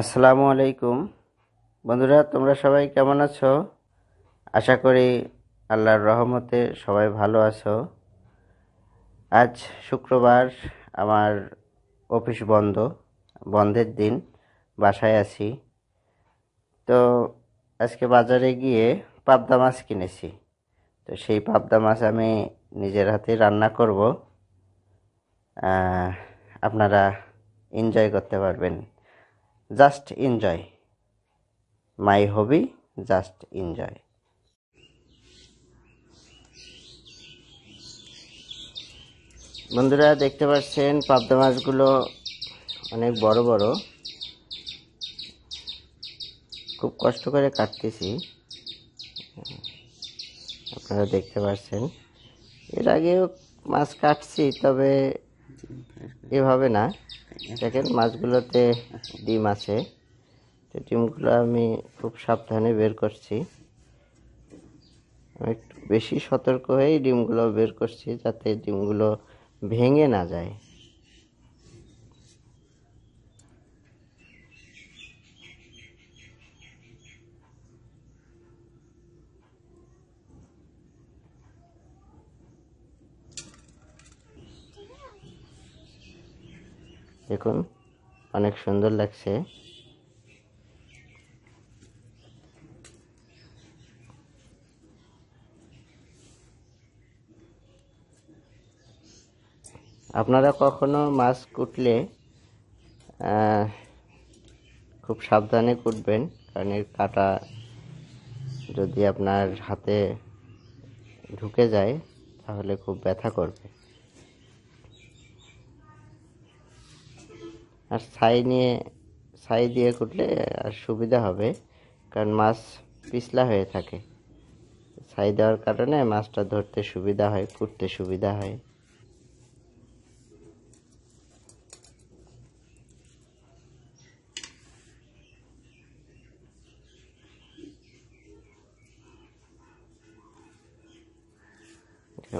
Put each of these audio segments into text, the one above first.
আসসালামু আলাইকুম বন্ধুরা তোমরা সবাই কেমন আছো আশা করি আল্লাহর রহমতে সবাই ভালো আছো আজ শুক্রবার আমার অফিস বন্ধ বন্ধের দিন বাসায় আছি তো আজকে বাজারে গিয়ে পাবদা মাছ কিনেছি তো সেই পাবদা মাছ আমি নিজের হাতে রান্না করব আপনারা এনজয় করতে পারবেন just enjoy my hobby just enjoy বন্ধুরা দেখতে পাচ্ছেন পাবদা মাছগুলো অনেক বড় বড় খুব কষ্ট করে কাটতেছি আপনারা দেখতে পাচ্ছেন এর আগেও মাছ কাটছি তবে এভাবে না দেখেন মাছগুলোতে ডিম আছে তো ডিমগুলো আমি খুব সাবধানে বের করছি একটু বেশি সতর্ক হয়েই ডিমগুলো বের করছি যাতে ডিমগুলো ভেঙে না যায় দেখুন অনেক সুন্দর লাগছে আপনারা কখনো মাছ কুটলে খুব সাবধানে কুটবেন কারণ এর কাটা যদি আপনার হাতে ঢুকে যায় তাহলে খুব ব্যথা করবে আর ছাই নিয়ে ছাই দিয়ে কুটলে আর সুবিধা হবে কারণ মাছ পিছলা হয়ে থাকে ছাই দেওয়ার কারণে মাছটা ধরতে সুবিধা হয় কুটতে সুবিধা হয়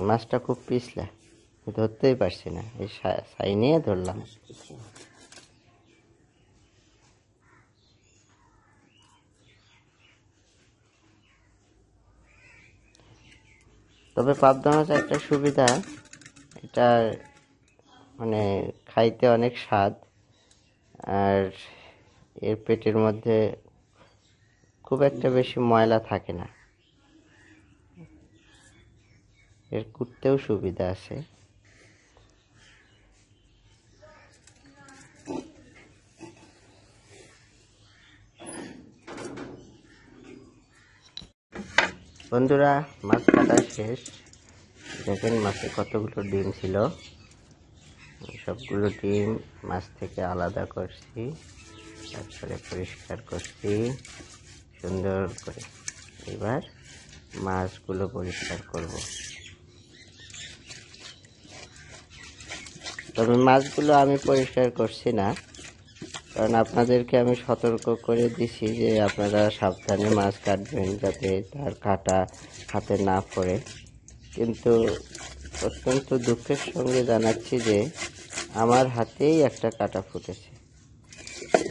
মাছটা খুব পিছলা ধরতেই পারছি না এই সাই নিয়ে ধরলাম তবে পাবদা মাছ একটা সুবিধা এটা মানে খাইতে অনেক স্বাদ আর এর পেটের মধ্যে খুব একটা বেশি ময়লা থাকে না এর কুটতেও সুবিধা আছে বন্ধুরা মাছ কাটা শেষ দেখেন মাছে কতগুলো ডিম ছিল সবগুলো ডিম মাছ থেকে আলাদা করছি তারপরে পরিষ্কার করছি সুন্দর করে এবার মাছগুলো পরিষ্কার করব তবে মাছগুলো আমি পরিষ্কার করছি না কারণ আপনাদেরকে আমি সতর্ক করে দিছি যে আপনারা সাবধানে মাছ কাটবেন যাতে তার কাটা হাতে না পড়ে কিন্তু অত্যন্ত দুঃখের সঙ্গে জানাচ্ছি যে আমার হাতেই একটা কাটা ফুটেছে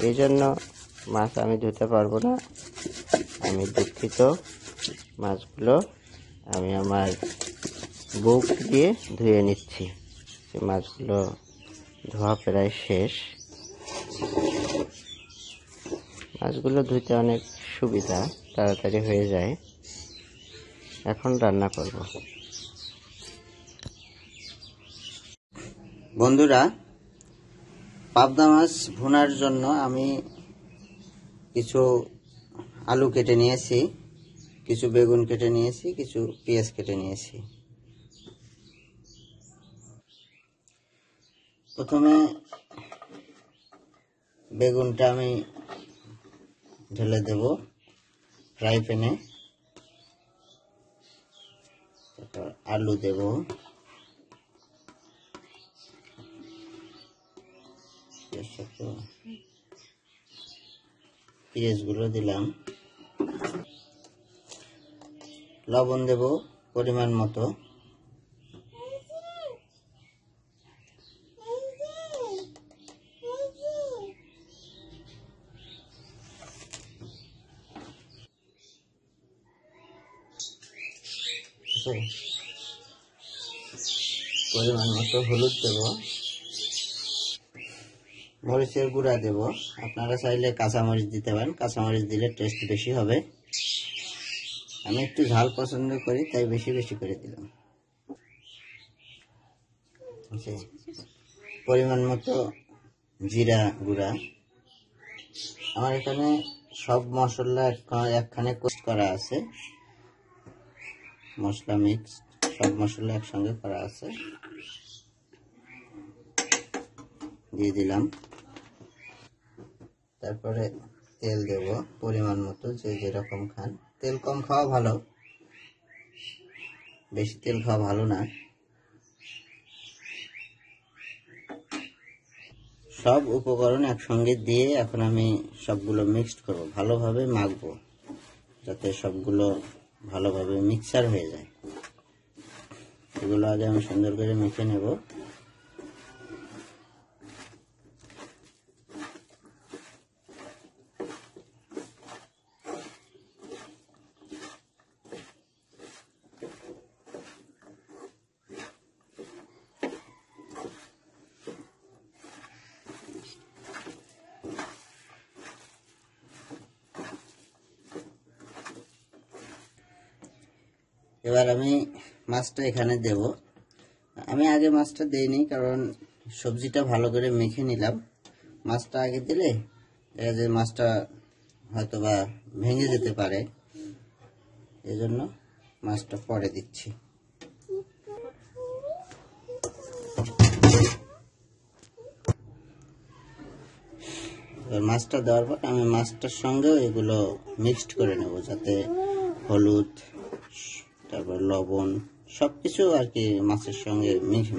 এই জন্য মাছ আমি ধুতে পারবো না আমি দুঃখিত মাছগুলো আমি আমার বুক দিয়ে ধুয়ে নিচ্ছি মাছগুলো ধোয়া প্রায় শেষ মাছগুলো ধুতে অনেক সুবিধা তাড়াতাড়ি হয়ে যায় এখন রান্না করব বন্ধুরা পাবদা মাছ ভুনার জন্য আমি কিছু আলু কেটে নিয়েছি কিছু বেগুন কেটে নিয়েছি কিছু পেঁয়াজ কেটে নিয়েছি প্রথমে বেগুনটা আমি ঢেলে দেব ফ্রাই প্যানে তারপর আলু দেব পেঁয়াজগুলো দিলাম লবণ দেব পরিমাণ মতো পরিমাণ মতো হলুদ দেব মরিচের গুঁড়া দেব আপনারা চাইলে কাঁচামরিচ দিতে পারেন কাঁচামরিচ দিলে টেস্ট বেশি হবে আমি একটু ঝাল পছন্দ করি তাই বেশি বেশি করে দিলাম আচ্ছা, পরিমাণ মতো জিরা গুঁড়া আমার এখানে সব মশলা একখানে কোস্ট করা আছে মশলা মিক্স সব মশলা একসঙ্গে করা আছে দিয়ে দিলাম তারপরে তেল দেব পরিমাণ মতো যে যেরকম খান তেল কম খাওয়া ভালো বেশি তেল খাওয়া ভালো না সব উপকরণ একসঙ্গে দিয়ে এখন আমি সবগুলো মিক্সড করব ভালোভাবে মাখবো যাতে সবগুলো ভালোভাবে মিক্সার হয়ে যায় এগুলো আগে আমি সুন্দর করে মেখে নেবো এবার আমি মাছটা এখানে দেব আমি আগে মাছটা দেইনি কারণ সবজিটা ভালো করে মেখে নিলাম মাছটা আগে দিলে দেখা যায় মাছটা হয়তো বা ভেঙে যেতে পারে এজন্য মাছটা পরে দিচ্ছি মাছটা দেওয়ার পর আমি মাছটার সঙ্গেও এগুলো মিক্সড করে নেব যাতে হলুদ তারপর লবণ সব কিছু আর কি মাছের সঙ্গে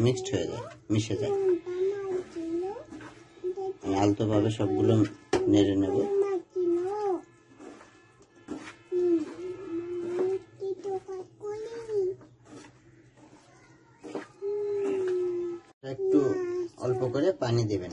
মিক্সড হয়ে যায় মিশে যায় আমি আলতোভাবে সবগুলো নেড়ে নেব একটু অল্প করে পানি দেবেন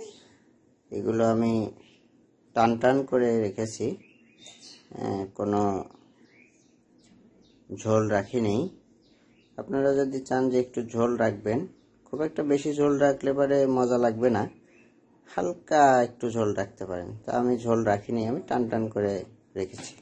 এগুলো আমি টান টান করে রেখেছি কোনো ঝোল রাখিনি আপনারা যদি চান যে একটু ঝোল রাখবেন খুব একটা বেশি ঝোল রাখলে পরে মজা লাগবে না হালকা একটু ঝোল রাখতে পারেন তা আমি ঝোল রাখিনি আমি টান টান করে রেখেছি